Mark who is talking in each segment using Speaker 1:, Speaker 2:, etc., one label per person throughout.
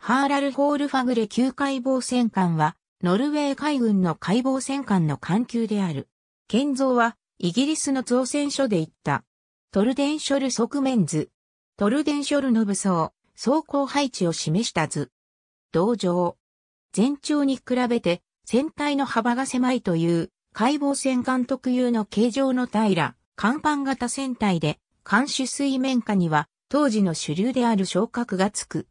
Speaker 1: ハーラ
Speaker 2: ル・ホールファグレ級海防戦艦は、ノルウェー海軍の海防戦艦の艦級である。建造は、イギリスの造船所で行った。トルデンショル側面図。トルデンショルの武装、装甲配置を示した図。同乗。全長に比べて、船体の幅が狭いという、海防船艦特有の形状の平ら、甲板型船体で、艦首水面下には、当時の主流である昇格がつく。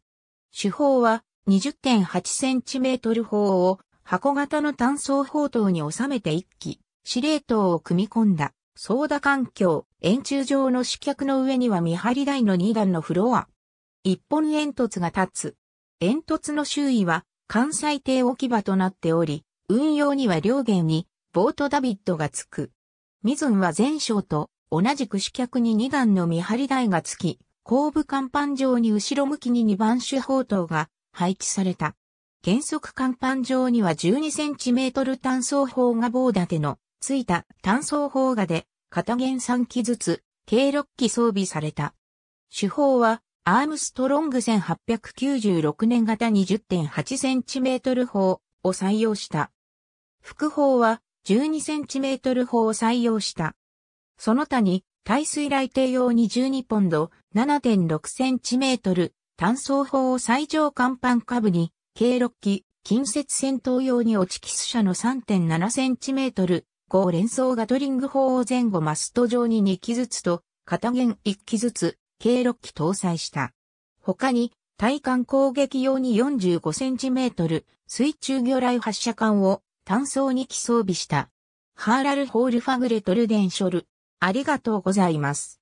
Speaker 2: 手法は 20.8cm 砲を箱型の単装砲塔に収めて一機、司令塔を組み込んだ、操打環境、円柱状の主脚の上には見張り台の2段のフロア。一本煙突が立つ。煙突の周囲は関西艇置き場となっており、運用には両舷にボートダビットがつく。ミズンは前哨と同じく四脚に2段の見張り台がつき、後部甲板上に後ろ向きに2番手砲塔が配置された。原則甲板上には 12cm 単装砲が棒立てのついた単装砲がで、片弦3機ずつ、計6機装備された。手法は、アームストロング1896年型 20.8cm 砲を採用した。副砲は 12cm 砲を採用した。その他に、耐水雷艇用に12ポンド、7.6cm 単装砲を最上甲板下部に、計6機、近接戦闘用に落ちキス車の 3.7cm 後連装ガトリング砲を前後マスト上に2機ずつと、片弦1機ずつ、計6機搭載した。他に、対艦攻撃用に 45cm 水中魚雷発射管を単装2機装備した。ハーラルホールファグレトルデンショル。ありがとうございます。